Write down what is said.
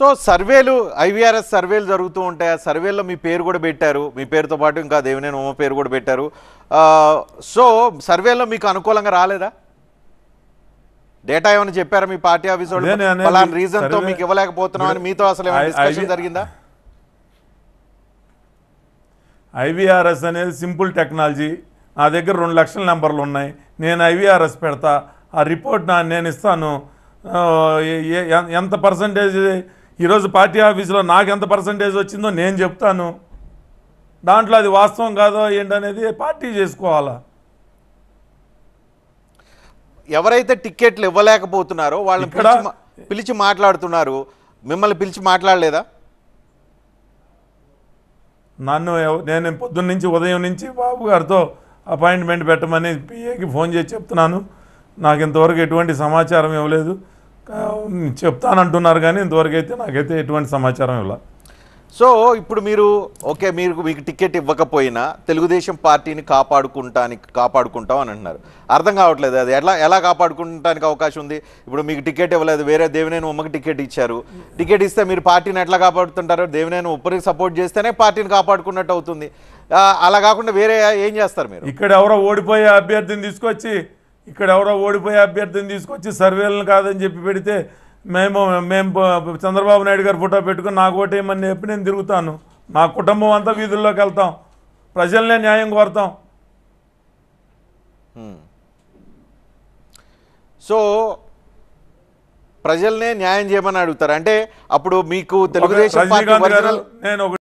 so సర్వేలు IVRS సర్వేలు జరుగుతూ ఉంటాయి ఆ సర్వేల్లో మీ పేరు కూడా పెట్టారు మీ పేరుతో పాటు ఇంకా దేవినేని ఉమ పేరు కూడా పెట్టారు సో సర్వేలో మీకు అనుకూలంగా రాలేదా డేటా ఏమైనా చెప్పారా మీ పార్టీ ఆఫీస్ అలాంటి రీజన్తో మీకు ఇవ్వలేకపోతున్నాం అని మీతో అసలు ఏమైనా జరిగిందా ఐవీఆర్ఎస్ అనేది సింపుల్ టెక్నాలజీ నా దగ్గర రెండు లక్షల నెంబర్లు ఉన్నాయి నేను ఐవీఆర్ఎస్ పెడతా ఆ రిపోర్ట్ నా నేను ఇస్తాను ఎంత పర్సంటేజ్ ఈరోజు పార్టీ ఆఫీసులో నాకు ఎంత పర్సంటేజ్ వచ్చిందో నేను చెప్తాను దాంట్లో అది వాస్తవం కాదో ఏంటనేది పార్టీ చేసుకోవాలా ఎవరైతే టిక్కెట్లు ఇవ్వలేకపోతున్నారో వాళ్ళు ఇక్కడ పిలిచి మాట్లాడుతున్నారు మిమ్మల్ని పిలిచి మాట్లాడలేదా నన్ను నేను పొద్దున్న నుంచి ఉదయం నుంచి బాబు గారితో అపాయింట్మెంట్ పెట్టమని పిఏకి ఫోన్ చేసి చెప్తున్నాను నాకు ఇంతవరకు ఎటువంటి సమాచారం ఇవ్వలేదు చెప్తానంటున్నారు కానీ ఇంతవరకు అయితే నాకైతే ఎటువంటి సమాచారం ఇవ్వాలి సో ఇప్పుడు మీరు ఓకే మీరు మీకు టికెట్ ఇవ్వకపోయినా తెలుగుదేశం పార్టీని కాపాడుకుంటానికి కాపాడుకుంటాం అని అంటున్నారు అర్థం కావట్లేదు అది ఎలా ఎలా కాపాడుకుంటానికి అవకాశం ఉంది ఇప్పుడు మీకు టికెట్ ఇవ్వలేదు వేరే దేవినేని ఉమ్మకి టికెట్ ఇచ్చారు టికెట్ ఇస్తే మీరు పార్టీని ఎట్లా కాపాడుతుంటారు దేవినేని ఉప్పరికి సపోర్ట్ చేస్తేనే పార్టీని కాపాడుకున్నట్టు అవుతుంది అలా కాకుండా వేరే ఏం చేస్తారు మీరు ఇక్కడ ఎవరో ఓడిపోయే అభ్యర్థిని తీసుకొచ్చి ఇక్కడ ఎవరో ఓడిపోయే అభ్యర్థిని తీసుకొచ్చి సర్వేలను కాదని చెప్పి పెడితే మేము మేము చంద్రబాబు నాయుడు గారు ఫోటో పెట్టుకుని నాకు ఓటేయమని చెప్పి నేను తిరుగుతాను నా కుటుంబం అంతా వీధుల్లోకి వెళ్తాం ప్రజలనే న్యాయం కోరుతాం సో ప్రజల్నే న్యాయం చేయమని అడుగుతారు అంటే అప్పుడు మీకు తెలుగుదేశం నేను